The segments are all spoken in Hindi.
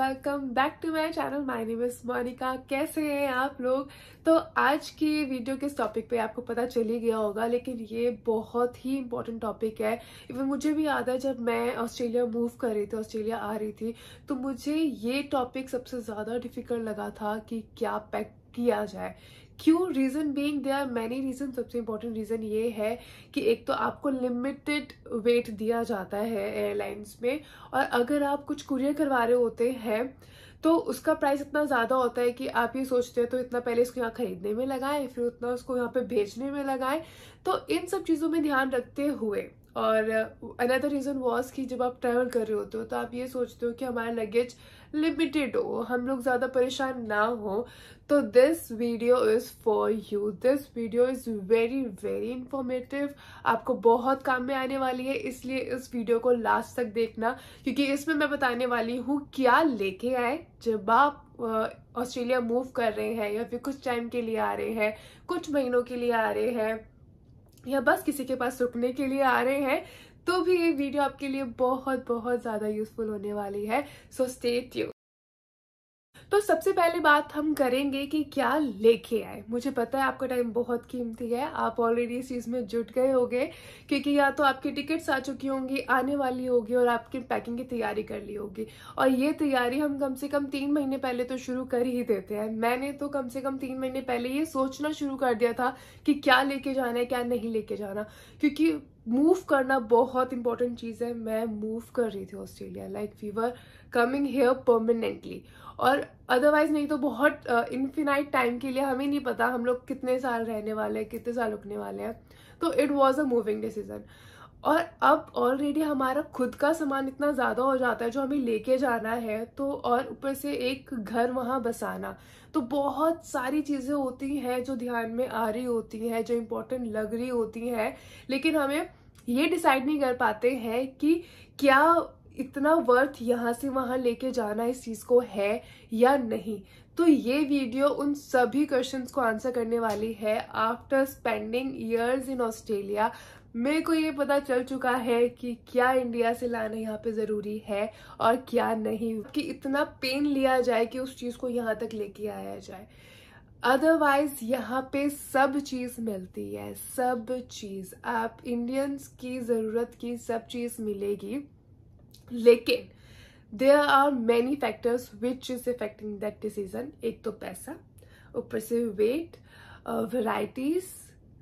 welcome back to my channel my name is Monika कैसे हैं आप लोग तो आज की वीडियो के इस टॉपिक पे आपको पता चल ही गया होगा लेकिन ये बहुत ही इंपॉर्टेंट टॉपिक है इवन मुझे भी याद है जब मैं ऑस्ट्रेलिया मूव कर रही थी ऑस्ट्रेलिया आ रही थी तो मुझे ये टॉपिक सबसे ज़्यादा डिफिकल्ट लगा था कि क्या पैक किया जाए क्यों reason being they are many reasons सबसे इम्पोर्टेंट रीज़न ये है कि एक तो आपको लिमिटेड वेट दिया जाता है एयरलाइंस में और अगर आप कुछ कुरियर करवा रहे होते हैं तो उसका प्राइस इतना ज़्यादा होता है कि आप ये सोचते हैं तो इतना पहले इसको यहाँ खरीदने में लगाएं फिर उतना उसको यहाँ पे भेजने में लगाएं तो इन सब चीज़ों में ध्यान रखते हुए और अनदर रीज़न वॉज कि जब आप ट्रैवल कर रहे होते हो तो आप ये सोचते हो कि हमारा लगेज लिमिटेड हो हम लोग ज़्यादा परेशान ना हो तो this video is for you this video is very very informative आपको बहुत काम में आने वाली है इसलिए इस वीडियो को लास्ट तक देखना क्योंकि इसमें मैं बताने वाली हूँ क्या लेके आए जब आप ऑस्ट्रेलिया मूव कर रहे हैं या फिर कुछ टाइम के लिए आ रहे हैं कुछ महीनों के लिए आ रहे हैं या बस किसी के पास रुकने के लिए आ रहे हैं तो भी ये वीडियो आपके लिए बहुत बहुत ज़्यादा यूज़फुल होने वाली है सो स्टे यू तो सबसे पहले बात हम करेंगे कि क्या लेके आए मुझे पता है आपका टाइम बहुत कीमती है आप ऑलरेडी इस चीज़ में जुट गए होंगे क्योंकि या तो आपकी टिकट्स आ चुकी होंगी आने वाली होगी और आपकी पैकिंग की तैयारी कर ली होगी और ये तैयारी हम कम से कम तीन महीने पहले तो शुरू कर ही देते हैं मैंने तो कम से कम तीन महीने पहले ये सोचना शुरू कर दिया था कि क्या लेके जाना है क्या नहीं लेके जाना क्योंकि मूव करना बहुत इंपॉर्टेंट चीज़ है मैं मूव कर रही थी Australia like we were coming here permanently और अदरवाइज़ नहीं तो बहुत इन्फिनाइट टाइम के लिए हमें नहीं पता हम लोग कितने साल रहने वाले हैं कितने साल रुकने वाले हैं तो it was a moving decision और अब ऑलरेडी हमारा खुद का सामान इतना ज़्यादा हो जाता है जो हमें लेके जाना है तो और ऊपर से एक घर वहाँ बसाना तो बहुत सारी चीज़ें होती हैं जो ध्यान में आ रही होती हैं जो इम्पोर्टेंट लग रही होती हैं लेकिन हमें ये डिसाइड नहीं कर पाते हैं कि क्या इतना वर्थ यहाँ से वहाँ लेके जाना इस चीज़ को है या नहीं तो ये वीडियो उन सभी क्वेश्चंस को आंसर करने वाली है after spending years in Australia मेरे को ये पता चल चुका है कि क्या इंडिया से लाना यहाँ पे ज़रूरी है और क्या नहीं कि इतना पेन लिया जाए कि उस चीज़ को यहाँ तक लेके आया जाए अदरवाइज यहाँ पे सब चीज़ मिलती है सब चीज़ आप इंडियंस की ज़रूरत की सब चीज़ मिलेगी लेकिन there are many factors which is affecting that decision एक तो पैसा ऊपर से वेट वराइटीज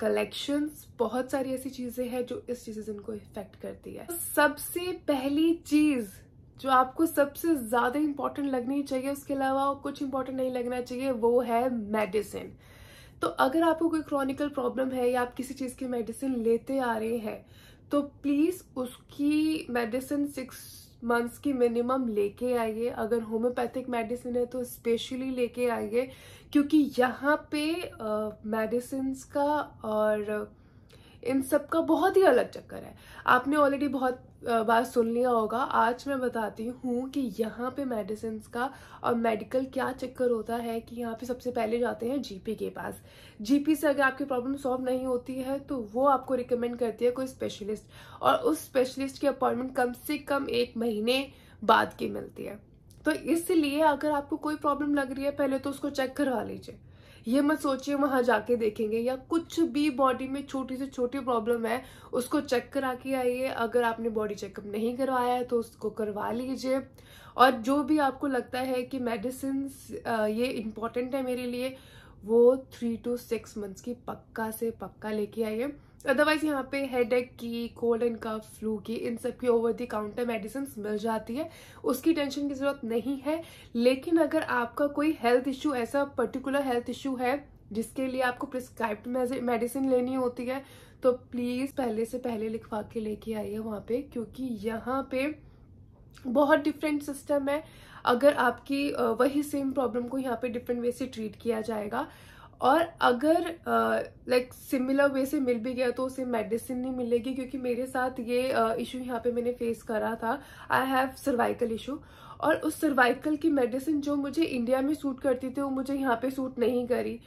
कलेक्शंस बहुत सारी ऐसी चीजें हैं जो इस डिसीजन को इफेक्ट करती है सबसे पहली चीज जो आपको सबसे ज्यादा इंपॉर्टेंट लगनी चाहिए उसके अलावा कुछ इंपॉर्टेंट नहीं लगना चाहिए वो है मेडिसिन तो अगर आपको कोई क्रॉनिकल प्रॉब्लम है या आप किसी चीज़ की मेडिसिन लेते आ रहे हैं तो प्लीज़ उसकी मेडिसिन सिक्स मंथ्स की मिनिमम लेके आइए अगर होम्योपैथिक मेडिसिन है तो स्पेशली लेके आइए क्योंकि यहाँ पे मेडिसिन uh, का और इन सब का बहुत ही अलग चक्कर है आपने ऑलरेडी बहुत बार सुन लिया होगा आज मैं बताती हूँ कि यहाँ पे मेडिसिन का और मेडिकल क्या चक्कर होता है कि यहाँ पे सबसे पहले जाते हैं जीपी के पास जीपी से अगर आपकी प्रॉब्लम सॉल्व नहीं होती है तो वो आपको रिकमेंड करती है कोई स्पेशलिस्ट और उस स्पेशलिस्ट की अपॉइंटमेंट कम से कम एक महीने बाद की मिलती है तो इसलिए अगर आपको कोई प्रॉब्लम लग रही है पहले तो उसको चेक करवा लीजिए ये मत सोचिए वहां जाके देखेंगे या कुछ भी बॉडी में छोटी से छोटी प्रॉब्लम है उसको चेक करा के आइए अगर आपने बॉडी चेकअप नहीं करवाया है तो उसको करवा लीजिए और जो भी आपको लगता है कि मेडिसिन ये इम्पॉर्टेंट है मेरे लिए वो थ्री टू सिक्स मंथ्स की पक्का से पक्का लेके आइए अदरवाइज यहाँ पे हेड एक की कोल्ड एंड कफ फ्लू की इन सब की ओवर दी काउंटर मेडिसिन मिल जाती है उसकी टेंशन की जरूरत नहीं है लेकिन अगर आपका कोई हेल्थ इश्यू ऐसा पर्टिकुलर हेल्थ इश्यू है जिसके लिए आपको प्रिस्क्राइब मेडिसिन लेनी होती है तो प्लीज़ पहले से पहले लिखवा के लेके आइए वहाँ पे क्योंकि यहाँ पे बहुत डिफरेंट सिस्टम है अगर आपकी वही सेम प्रॉब्लम को यहाँ पे डिफरेंट वे से ट्रीट किया जाएगा और अगर लाइक सिमिलर वे से मिल भी गया तो उसे मेडिसिन नहीं मिलेगी क्योंकि मेरे साथ ये इशू यहाँ पे मैंने फेस करा था आई हैव सर्वाइकल इशू और उस सर्वाइकल की मेडिसिन जो मुझे इंडिया में सूट करती थी वो मुझे यहाँ पे सूट नहीं करी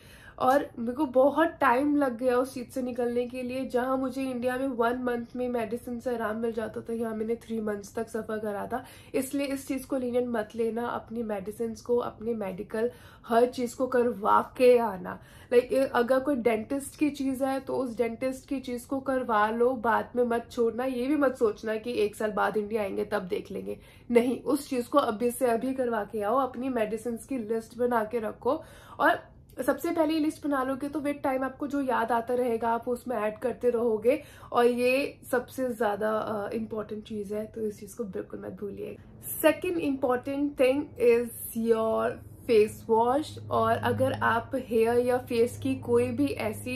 और मेरे को बहुत टाइम लग गया उस चीज़ से निकलने के लिए जहाँ मुझे इंडिया में वन मंथ में मेडिसिन से आराम मिल जाता था यहाँ मैंने थ्री मंथ्स तक सफ़र करा था इसलिए इस चीज़ को लीनियन मत लेना अपनी मेडिसिन को अपने मेडिकल हर चीज़ को करवा के आना लाइक like, अगर कोई डेंटिस्ट की चीज़ है तो उस डेंटिस्ट की चीज़ को करवा लो बाद में मत छोड़ना ये भी मत सोचना कि एक साल बाद इंडिया आएंगे तब देख लेंगे नहीं उस चीज़ को अभी से अभी करवा के आओ अपनी मेडिसिन की लिस्ट बना के रखो और तो सबसे पहले लिस्ट बना लोगे तो विद टाइम आपको जो याद आता रहेगा आप उसमें ऐड करते रहोगे और ये सबसे ज़्यादा इम्पॉर्टेंट चीज़ है तो इस चीज़ को बिल्कुल मत भूलिएगा second important thing is your face wash और अगर आप हेयर या फेस की कोई भी ऐसी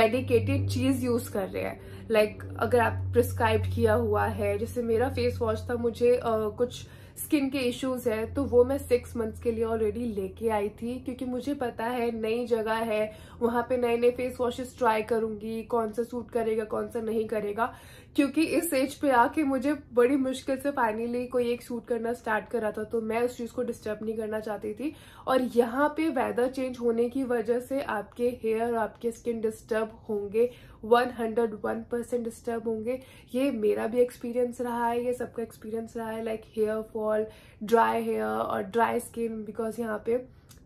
मेडिकेटेड चीज़ यूज़ कर रहे हैं लाइक like, अगर आप प्रिस्क्राइब किया हुआ है जैसे मेरा फेस वॉश था मुझे uh, कुछ स्किन के इश्यूज है तो वो मैं सिक्स मंथ्स के लिए ऑलरेडी लेके आई थी क्योंकि मुझे पता है नई जगह है वहां पे नए नए फेस वॉशेस ट्राई करूंगी कौन सा सूट करेगा कौन सा नहीं करेगा क्योंकि इस एज पे आके मुझे बड़ी मुश्किल से फाइनली कोई एक शूट करना स्टार्ट करा था तो मैं उस चीज़ को डिस्टर्ब नहीं करना चाहती थी और यहाँ पे वेदर चेंज होने की वजह से आपके हेयर और आपके स्किन डिस्टर्ब होंगे 101 परसेंट डिस्टर्ब होंगे ये मेरा भी एक्सपीरियंस रहा है ये सबका एक्सपीरियंस रहा है like hair fall dry hair और ड्राई स्किन बिकॉज यहाँ पे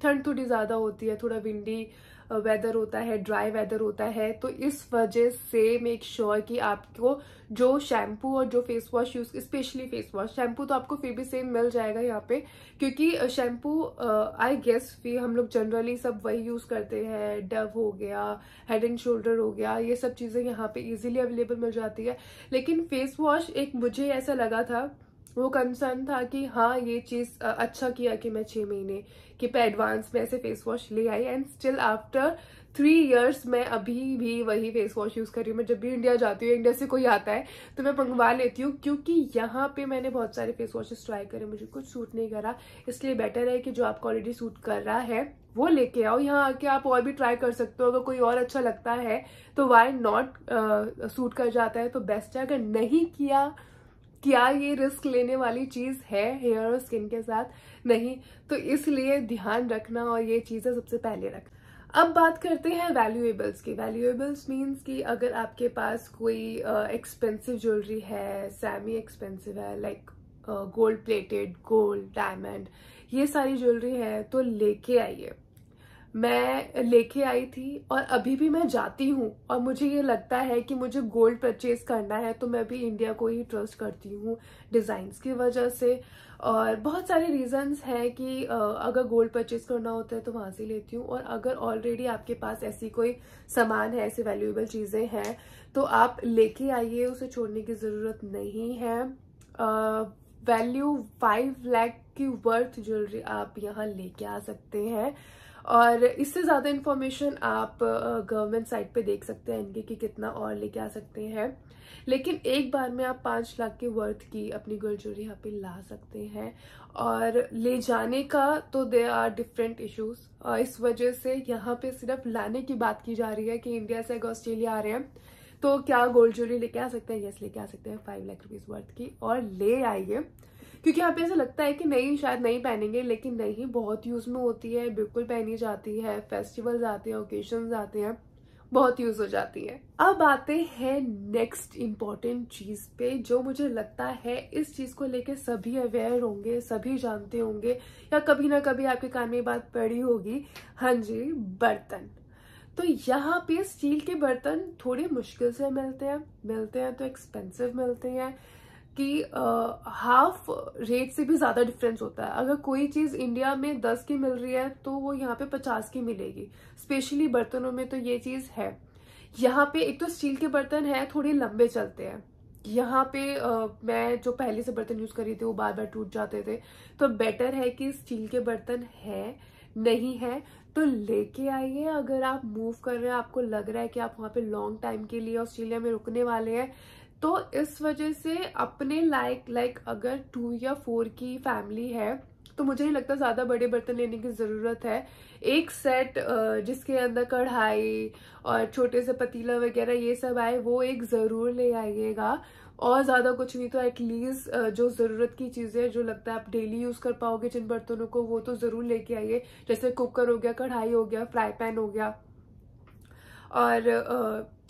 ठंड थोड़ी ज़्यादा होती है थोड़ा विंडी वेदर होता है ड्राई वेदर होता है तो इस वजह से मेक श्योर sure कि आपको जो शैम्पू और जो face wash use specially face wash shampoo तो आपको फिर भी सेम मिल जाएगा यहाँ पे क्योंकि शैम्पू आई गेस भी हम लोग जनरली सब वही यूज़ करते हैं डव हो गया हेड एंड शोल्डर हो गया ये सब चीज़ें यहाँ पे इजीली अवेलेबल मिल जाती है लेकिन फेस वॉश एक मुझे ऐसा लगा था वो कंसर्न था कि हाँ ये चीज़ अच्छा किया कि मैं छः महीने कि पे एडवांस में ऐसे फेस वॉश ले आई and still after three years मैं अभी भी वही फेस वॉश यूज़ कर रही हूँ मैं जब भी इंडिया जाती हूँ इंडिया से कोई आता है तो मैं मंगवा लेती हूँ क्योंकि यहाँ पे मैंने बहुत सारे फेस वॉशेस ट्राई करे मुझे कुछ सूट नहीं करा इसलिए बेटर है कि जो आपको ऑलरेडी सूट कर रहा है वो लेके आओ यहाँ आके आप और भी ट्राई कर सकते हो अगर कोई और अच्छा लगता है तो वाई नॉट सूट कर जाता है तो बेस्ट है अगर नहीं किया क्या ये रिस्क लेने वाली चीज़ है हेयर और स्किन के साथ नहीं तो इसलिए ध्यान रखना और ये चीज़ें सबसे पहले रखना अब बात करते हैं वैल्यूएबल्स की वैल्यूएबल्स मीन्स कि अगर आपके पास कोई एक्सपेंसिव uh, ज्वेलरी है सेमी एक्सपेंसिव है like gold plated gold diamond ये सारी ज्वेलरी है तो लेके आइए मैं लेके आई थी और अभी भी मैं जाती हूँ और मुझे ये लगता है कि मुझे गोल्ड परचेज करना है तो मैं भी इंडिया को ही ट्रस्ट करती हूँ डिज़ाइंस की वजह से और बहुत सारे रीजंस हैं कि अगर गोल्ड परचेज करना होता है तो वहाँ से लेती हूँ और अगर ऑलरेडी आपके पास ऐसी कोई सामान है ऐसी वैल्यूएबल चीज़ें हैं तो आप लेके आइए उसे छोड़ने की ज़रूरत नहीं है वैल्यू फाइव लैख की वर्थ ज्वेलरी आप यहाँ लेके आ सकते हैं और इससे ज़्यादा इन्फॉर्मेशन आप गवर्नमेंट साइट पे देख सकते हैं इनके कि कितना और लेके आ सकते हैं लेकिन एक बार में आप पाँच लाख के वर्थ की अपनी गोल्ड ज्वेलरी यहाँ पे ला सकते हैं और ले जाने का तो दे आर डिफरेंट इश्यूज इस वजह से यहाँ पे सिर्फ लाने की बात की जा रही है कि इंडिया से अगर ऑस्ट्रेलिया आ रहे हैं तो क्या गोल्ड ज्वेलरी लेके आ सकते हैं यस लेके आ सकते हैं फाइव लाख रुपीज़ वर्थ की और ले आइए क्योंकि यहाँ पे ऐसा लगता है कि नहीं शायद नहीं पहनेंगे लेकिन नहीं बहुत यूज़ में होती है बिल्कुल पहनी जाती है फेस्टिवल्स आते हैं ओकेजन आते हैं बहुत यूज हो जाती है अब आते हैं नेक्स्ट इम्पॉर्टेंट चीज पे जो मुझे लगता है इस चीज को लेके सभी अवेयर होंगे सभी जानते होंगे या कभी ना कभी आपके कान में बात पड़ी होगी हाँ जी बर्तन तो यहाँ पे स्टील के बर्तन थोड़े मुश्किल से मिलते हैं मिलते हैं तो एक्सपेंसिव मिलते हैं कि हाफ रेट से भी ज़्यादा डिफरेंस होता है अगर कोई चीज़ इंडिया में दस की मिल रही है तो वो यहाँ पे पचास की मिलेगी स्पेशली बर्तनों में तो ये चीज़ है यहाँ पे एक तो स्टील के बर्तन है थोड़े लंबे चलते हैं यहाँ पे आ, मैं जो पहले से बर्तन यूज़ करी थी वो बार बार टूट जाते थे तो बेटर है कि स्टील के बर्तन है नहीं है तो लेके आइए अगर आप मूव कर रहे हैं आपको लग रहा है कि आप वहाँ पे लॉन्ग टाइम के लिए ऑस्ट्रेलिया में रुकने वाले हैं तो इस वजह से अपने लाइक लाइक अगर टू या फोर की फैमिली है तो मुझे नहीं लगता ज़्यादा बड़े बर्तन लेने की ज़रूरत है एक सेट जिसके अंदर कढ़ाई और छोटे से पतीला वगैरह ये सब आए वो एक ज़रूर ले आइएगा और ज़्यादा कुछ नहीं तो एटलीस्ट जो ज़रूरत की चीज़ें जो लगता है आप डेली यूज़ कर पाओगे जिन बर्तनों को वो तो ज़रूर लेके आइए जैसे कुकर हो गया कढ़ाई हो गया फ्राई पैन हो गया और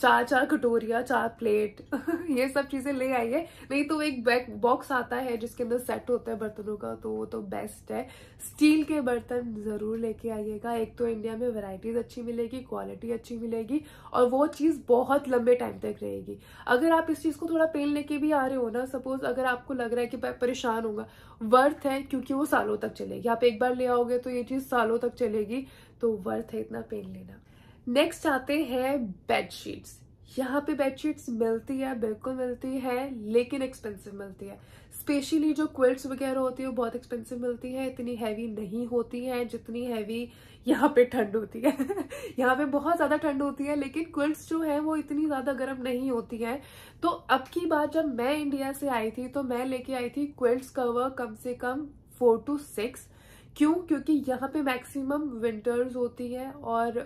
चार चार कटोरिया चार प्लेट ये सब चीज़ें ले आइए नहीं तो एक बैक बॉक्स आता है जिसके अंदर सेट होता है बर्तनों का तो वो तो बेस्ट है स्टील के बर्तन ज़रूर लेके आइएगा एक तो इंडिया में वैरायटीज़ अच्छी मिलेगी क्वालिटी अच्छी मिलेगी और वो चीज़ बहुत लंबे टाइम तक रहेगी अगर आप इस चीज़ को थोड़ा पेन लेके भी आ रहे हो ना सपोज अगर आपको लग रहा है कि मैं परेशान होगा वर्थ है क्योंकि वो सालों तक चलेगी आप एक बार ले आओगे तो ये चीज़ सालों तक चलेगी तो वर्थ है इतना पेन लेना नेक्स्ट आते हैं बेडशीट्स यहाँ पे बेडशीट्स मिलती है बिल्कुल मिलती है लेकिन एक्सपेंसिव मिलती है स्पेशली जो क्विल्ट्स वगैरह होती है वो बहुत एक्सपेंसिव मिलती है इतनी हैवी नहीं होती है जितनी हैवी यहाँ पे ठंड होती है यहाँ पे बहुत ज़्यादा ठंड होती है लेकिन क्विल्ट्स जो है वो इतनी ज़्यादा गर्म नहीं होती है तो अब की बात जब मैं इंडिया से आई थी तो मैं लेके आई थी क्विल्ट्स कवर कम से कम फोर टू सिक्स क्यों क्योंकि यहाँ पे मैक्सिमम विंटर्स होती है और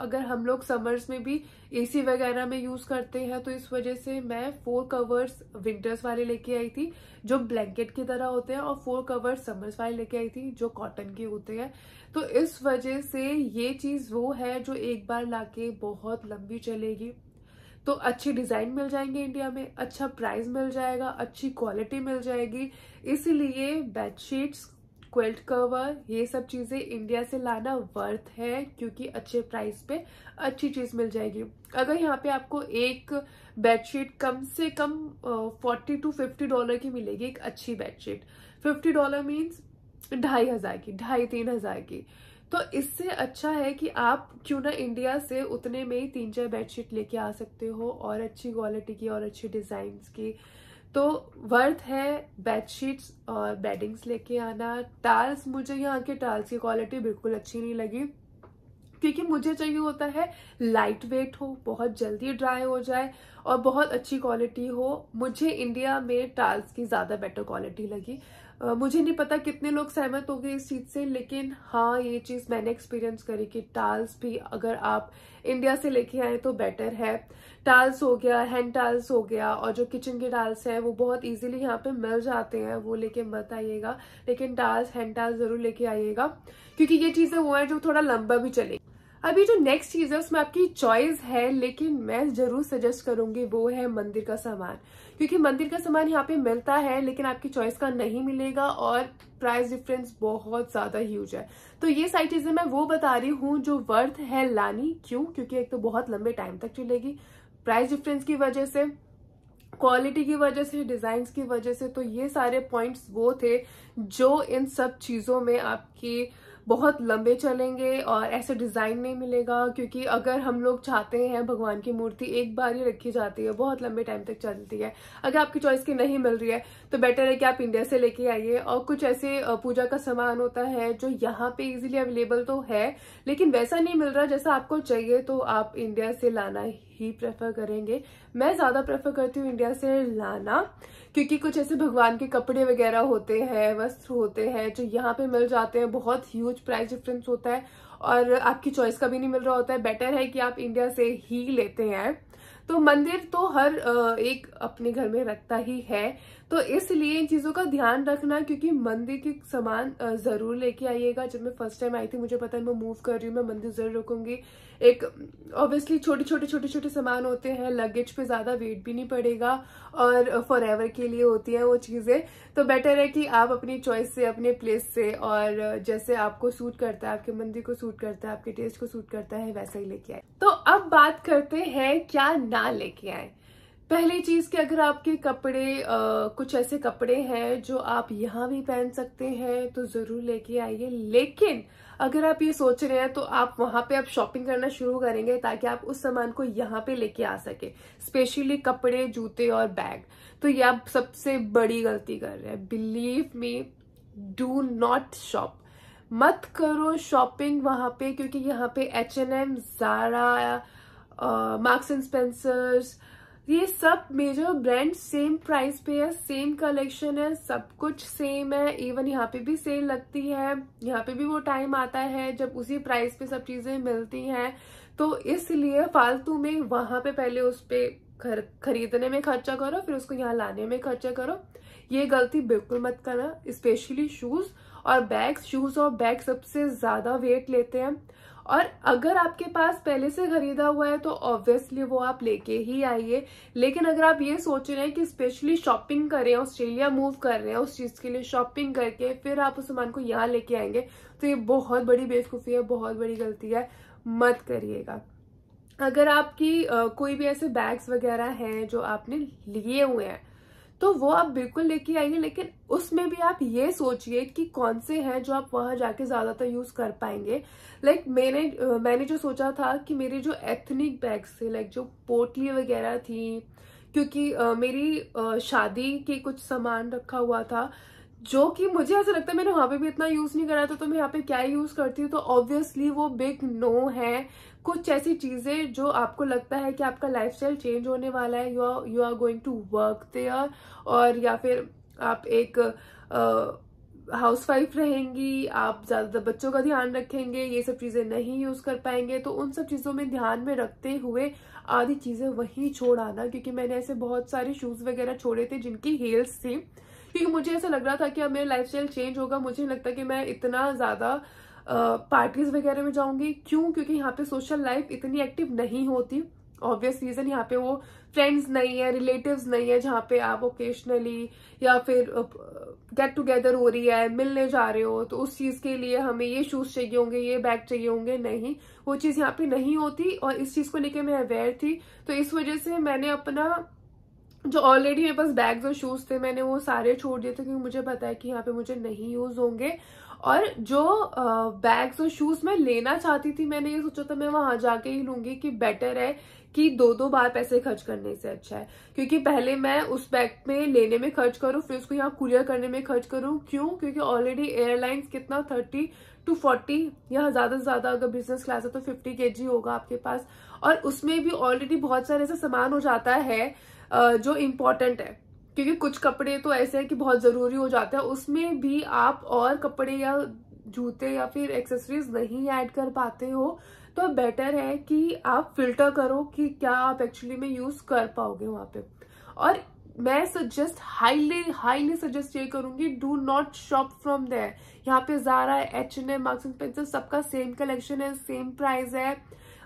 अगर हम लोग समर्स में भी एसी वगैरह में यूज़ करते हैं तो इस वजह से मैं फोर कवर्स विंटर्स वाले लेके आई थी जो ब्लैंकेट की तरह होते हैं और फोर कवर्स समर्स वाले लेके आई थी जो कॉटन के होते हैं तो इस वजह से ये चीज़ वो है जो एक बार लाके बहुत लंबी चलेगी तो अच्छी डिज़ाइन मिल जाएंगे इंडिया में अच्छा प्राइस मिल जाएगा अच्छी क्वालिटी मिल जाएगी इसलिए बेडशीट्स क्वेल्ट कवर ये सब चीज़ें इंडिया से लाना वर्थ है क्योंकि अच्छे प्राइस पे अच्छी चीज़ मिल जाएगी अगर यहाँ पे आपको एक बेडशीट कम से कम फोर्टी टू फिफ्टी डॉलर की मिलेगी एक अच्छी बेडशीट फिफ्टी डॉलर मीन्स ढाई हज़ार की ढाई तीन हज़ार की तो इससे अच्छा है कि आप क्यों ना इंडिया से उतने में ही तीन चार बेडशीट लेके आ सकते हो और अच्छी क्वालिटी की और अच्छी डिज़ाइंस की तो वर्थ है बेडशीट्स और बेडिंग्स लेके आना टाल्स मुझे यहाँ के टाल्स की क्वालिटी बिल्कुल अच्छी नहीं लगी क्योंकि मुझे चाहिए होता है लाइट वेट हो बहुत जल्दी ड्राई हो जाए और बहुत अच्छी क्वालिटी हो मुझे इंडिया में टाल्स की ज़्यादा बेटर क्वालिटी लगी मुझे नहीं पता कितने लोग सहमत हो गए इस चीज़ से लेकिन हाँ ये चीज़ मैंने एक्सपीरियंस करी कि टाल्स भी अगर आप इंडिया से लेके आए तो बेटर है टाल्स हो गया हैंड टाल्स हो गया और जो किचन के टाल्स हैं वो बहुत इजीली यहाँ पे मिल जाते हैं वो लेके मत आइएगा लेकिन टाल्स हैंड टाल्स ज़रूर लेके आइएगा क्योंकि ये चीज़ें वो हैं जो थोड़ा लंबा भी चलेगी अभी जो नेक्स्ट चीज़ है उसमें आपकी चॉइस है लेकिन मैं ज़रूर सजेस्ट करूंगी वो है मंदिर का सामान क्योंकि मंदिर का सामान यहाँ पे मिलता है लेकिन आपकी चॉइस का नहीं मिलेगा और प्राइस डिफरेंस बहुत ज़्यादा ह्यूज है तो ये सारी चीज़ें मैं वो बता रही हूँ जो वर्थ है लानी क्यों क्योंकि एक तो बहुत लंबे टाइम तक चलेगी प्राइस डिफरेंस की वजह से क्वालिटी की वजह से डिजाइन की वजह से तो ये सारे पॉइंट्स वो थे जो इन सब चीज़ों में आपकी बहुत लंबे चलेंगे और ऐसे डिज़ाइन नहीं मिलेगा क्योंकि अगर हम लोग चाहते हैं भगवान की मूर्ति एक बार ही रखी जाती है बहुत लंबे टाइम तक चलती है अगर आपकी चॉइस की नहीं मिल रही है तो बेटर है कि आप इंडिया से लेके आइए और कुछ ऐसे पूजा का सामान होता है जो यहाँ पे इजीली अवेलेबल तो है लेकिन वैसा नहीं मिल रहा जैसा आपको चाहिए तो आप इंडिया से लाना ही ही प्रेफर करेंगे मैं ज़्यादा प्रेफर करती हूँ इंडिया से लाना क्योंकि कुछ ऐसे भगवान के कपड़े वगैरह होते हैं वस्त्र होते हैं जो यहाँ पे मिल जाते हैं बहुत ह्यूज प्राइस डिफरेंस होता है और आपकी चॉइस का भी नहीं मिल रहा होता है बेटर है कि आप इंडिया से ही लेते हैं तो मंदिर तो हर एक अपने घर में रखता ही है तो इसलिए इन चीज़ों का ध्यान रखना क्योंकि मंदिर के सामान ज़रूर लेके आइएगा जब मैं फर्स्ट टाइम आई थी मुझे पता है मैं मूव कर रही हूँ मैं मंदिर ज़रूर रुकूंगी एक ऑब्वियसली छोटे छोटे छोटे छोटे सामान होते हैं लगेज पे ज़्यादा वेट भी नहीं पड़ेगा और फॉर एवर के लिए होती हैं वो चीज़ें तो बेटर है कि आप अपनी चॉइस से अपने प्लेस से और जैसे आपको सूट करता है आपके मंदिर को सूट करता है आपके टेस्ट को सूट करता है वैसा ही लेके आए तो अब बात करते हैं क्या ना लेके आए पहली चीज़ कि अगर आपके कपड़े आ, कुछ ऐसे कपड़े हैं जो आप यहाँ भी पहन सकते हैं तो ज़रूर लेके आइए लेकिन अगर आप ये सोच रहे हैं तो आप वहां पे आप शॉपिंग करना शुरू करेंगे ताकि आप उस सामान को यहाँ पे लेके आ सके स्पेशली कपड़े जूते और बैग तो ये आप सबसे बड़ी गलती कर रहे हैं believe me do not shop मत करो शॉपिंग वहाँ पे क्योंकि यहाँ पे H N M Zara Marks and Spencers ये सब मेजर ब्रांड सेम प्राइस पे है सेम कलेक्शन है सब कुछ सेम है इवन यहाँ पे भी सेल लगती है यहाँ पे भी वो टाइम आता है जब उसी प्राइस पे सब चीजें मिलती हैं तो इसलिए फालतू में वहां पे पहले उस पर खर, खरीदने में खर्चा करो फिर उसको यहाँ लाने में खर्चा करो ये गलती बिल्कुल मत करना स्पेशली शूज और बैग्स शूज और बैग सबसे ज्यादा वेट लेते हैं और अगर आपके पास पहले से खरीदा हुआ है तो ऑब्वियसली वो आप लेके ही आइए लेकिन अगर आप ये सोच रहे हैं कि स्पेशली शॉपिंग करें ऑस्ट्रेलिया मूव कर रहे हैं उस चीज़ के लिए शॉपिंग करके फिर आप उस सामान को यहाँ लेके आएंगे तो ये बहुत बड़ी बेवकूफ़ी है बहुत बड़ी गलती है मत करिएगा अगर आपकी आ, कोई भी ऐसे बैग्स वगैरह हैं जो आपने लिए हुए हैं तो वो आप बिल्कुल लेके आइए लेकिन उसमें भी आप ये सोचिए कि कौन से हैं जो आप वहाँ जाके ज़्यादातर यूज़ कर पाएंगे लाइक like, मैंने मैंने जो सोचा था कि मेरे जो एथनिक बैग्स थे लाइक जो पोटली वगैरह थी क्योंकि uh, मेरी uh, शादी के कुछ सामान रखा हुआ था जो कि मुझे ऐसा लगता है मैंने वहां पे भी इतना यूज़ नहीं करा था तो मैं यहाँ पे क्या यूज़ करती हूँ तो ऑब्वियसली वो बिग नो है कुछ ऐसी चीज़ें जो आपको लगता है कि आपका स्टाइल चेंज होने वाला है you are you are going to work there और या फिर आप एक हाउस वाइफ रहेंगी आप ज़्यादातर बच्चों का ध्यान रखेंगे ये सब चीज़ें नहीं यूज़ कर पाएंगे तो उन सब चीज़ों में ध्यान में रखते हुए आधी चीज़ें वहीं छोड़ आना क्योंकि मैंने ऐसे बहुत सारे शूज़ वगैरह छोड़े थे जिनकी हेल्स थी क्योंकि मुझे ऐसा लग रहा था कि अब मेरा लाइफ चेंज होगा मुझे लगता कि मैं इतना ज़्यादा पार्टीज वगैरह में जाऊंगी क्यों क्योंकि यहाँ पे सोशल लाइफ इतनी एक्टिव नहीं होती ऑब्वियस रीजन यहाँ पे वो फ्रेंड्स नहीं है रिलेटिव्स नहीं है जहाँ पे आप ओकेशनली या फिर गेट टुगेदर हो रही है मिलने जा रहे हो तो उस चीज़ के लिए हमें ये शूज़ चाहिए होंगे ये बैग चाहिए होंगे नहीं वो चीज़ यहाँ पे नहीं होती और इस चीज़ को लेके मैं अवेयर थी तो इस वजह से मैंने अपना जो ऑलरेडी मेरे पास बैग्स और शूज़ थे मैंने वो सारे छोड़ दिए थे क्योंकि मुझे पता है कि यहाँ पे मुझे नहीं यूज़ होंगे और जो बैग्स और शूज़ मैं लेना चाहती थी मैंने ये सोचा था मैं वहां जाके ही लूंगी कि बेटर है कि दो दो बार पैसे खर्च करने से अच्छा है क्योंकि पहले मैं उस बैग में लेने में खर्च करूँ फिर उसको यहाँ कुरियर करने में खर्च करूँ क्यों क्योंकि ऑलरेडी एयरलाइंस कितना थर्टी टू फोर्टी या ज़्यादा से ज़्यादा अगर बिजनेस क्लास है तो फिफ्टी के होगा आपके पास और उसमें भी ऑलरेडी बहुत सारे ऐसा सामान हो जाता है जो इम्पोर्टेंट है क्योंकि कुछ कपड़े तो ऐसे हैं कि बहुत ज़रूरी हो जाते हैं उसमें भी आप और कपड़े या जूते या फिर एक्सेसरीज नहीं ऐड कर पाते हो तो बेटर है कि आप फिल्टर करो कि क्या आप एक्चुअली में यूज़ कर पाओगे वहां पे और मैं सजेस्ट हाईली हाईली सजेस्ट ये करूंगी do not shop from there यहाँ पे Zara H N M Marks and Spencer सबका सेम कलेक्शन है सेम प्राइस है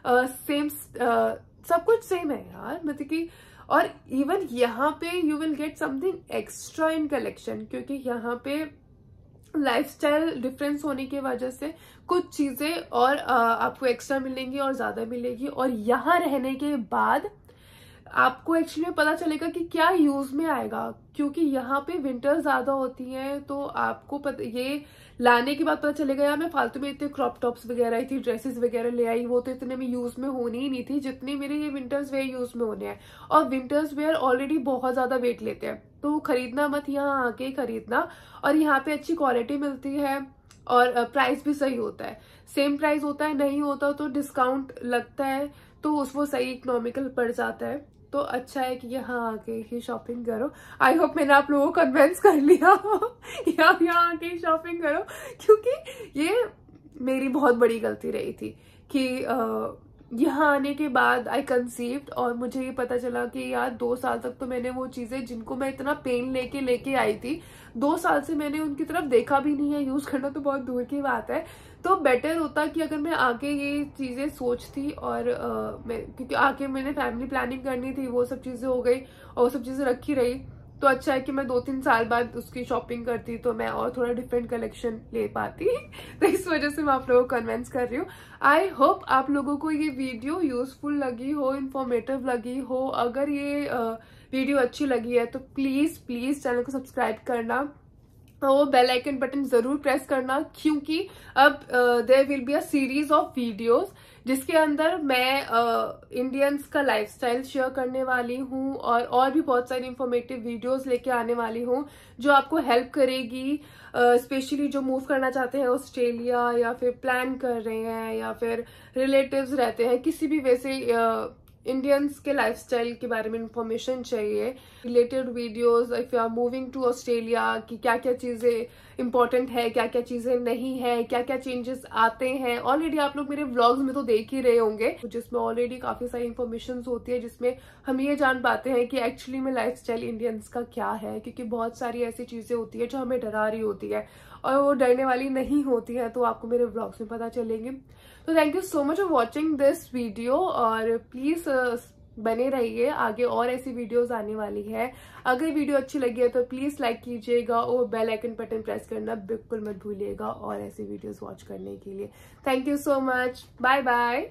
सेम uh, uh, सब कुछ सेम है यार मतलब कि और इवन यहाँ पे you will get something extra in collection क्योंकि यहाँ पे लाइफस्टाइल डिफरेंस होने की वजह से कुछ चीज़ें और आपको एक्स्ट्रा मिलेंगी और ज़्यादा मिलेगी और यहाँ रहने के बाद आपको एक्चुअली पता चलेगा कि क्या यूज में आएगा क्योंकि यहाँ पे विंटर ज्यादा होती हैं तो आपको पता ये लाने के बाद पता चलेगा यार मैं फालतू में इतने क्रॉप टॉप्स वगैरह आई थी ड्रेसेस वगैरह ले आई वो तो इतने में यूज में होनी ही नहीं थी जितने मेरे ये विंटर्स वेयर यूज में होने हैं और विंटर्स वेयर ऑलरेडी बहुत ज्यादा वेट लेते हैं तो खरीदना मत यहाँ आके ही खरीदना और यहाँ पे अच्छी क्वालिटी मिलती है और प्राइस भी सही होता है सेम प्राइस होता है नहीं होता तो डिस्काउंट लगता है तो उस वो सही इकोनॉमिकल पड़ जाता है तो अच्छा है कि यहाँ आके ही शॉपिंग करो आई होप मैंने आप लोगों को कन्वेंस कर लिया हो कि आप यहाँ आके ही शॉपिंग करो क्योंकि ये मेरी बहुत बड़ी गलती रही थी कि यहाँ आने के बाद आई कंसीव्ड और मुझे ये पता चला कि यार दो साल तक तो मैंने वो चीज़ें जिनको मैं इतना पेन लेके लेके आई थी दो साल से मैंने उनकी तरफ देखा भी नहीं है यूज़ करना तो बहुत दूर की बात है तो बेटर होता कि अगर मैं आके ये चीज़ें सोचती और आ, मैं क्योंकि आके मैंने फैमिली प्लानिंग करनी थी वो सब चीज़ें हो गई और वो सब चीज़ें रखी रही तो अच्छा है कि मैं दो तीन साल बाद उसकी शॉपिंग करती तो मैं और थोड़ा डिफरेंट कलेक्शन ले पाती तो इस वजह से मैं आप लोगों को कन्वेंस कर रही हूँ आई होप आप लोगों को ये वीडियो यूजफुल लगी हो इन्फॉर्मेटिव लगी हो अगर ये वीडियो अच्छी लगी है तो प्लीज़ प्लीज़ चैनल को सब्सक्राइब करना तो वो बेल आइकन बटन जरूर प्रेस करना क्योंकि अब there will be a series of videos जिसके अंदर मैं इंडियंस uh, का लाइफस्टाइल शेयर करने वाली हूँ और और भी बहुत सारी इंफॉर्मेटिव वीडियोस लेके आने वाली हूँ जो आपको हेल्प करेगी स्पेशली uh, जो मूव करना चाहते हैं ऑस्ट्रेलिया या फिर प्लान कर रहे हैं या फिर रिलेटिव्स रहते हैं किसी भी वैसे uh, इंडियंस के स्टाइल के बारे में इंफॉर्मेशन चाहिए related videos if you are moving to Australia कि क्या क्या चीज़ें इंपॉर्टेंट है क्या क्या चीज़ें नहीं है क्या क्या चेंजेस आते हैं ऑलरेडी आप लोग मेरे व्लॉग्स में तो देख ही रहे होंगे जिसमें ऑलरेडी काफ़ी सारी इंफॉर्मेशन होती है जिसमें हम ये जान पाते हैं कि एक्चुअली में लाइफ स्टाइल इंडियंस का क्या है क्योंकि बहुत सारी ऐसी चीज़ें होती है जो हमें डरा रही होती है और वो डरने वाली नहीं होती है तो आपको मेरे ब्लॉग्स में पता चलेंगे तो thank you so much for watching this video और प्लीज़ uh, बने रहिए आगे और ऐसी वीडियोस आने वाली है अगर वीडियो अच्छी लगी है तो प्लीज़ लाइक कीजिएगा और बेल आइकन बटन प्रेस करना बिल्कुल मत भूलिएगा और ऐसी वीडियोस वॉच करने के लिए thank you so much bye bye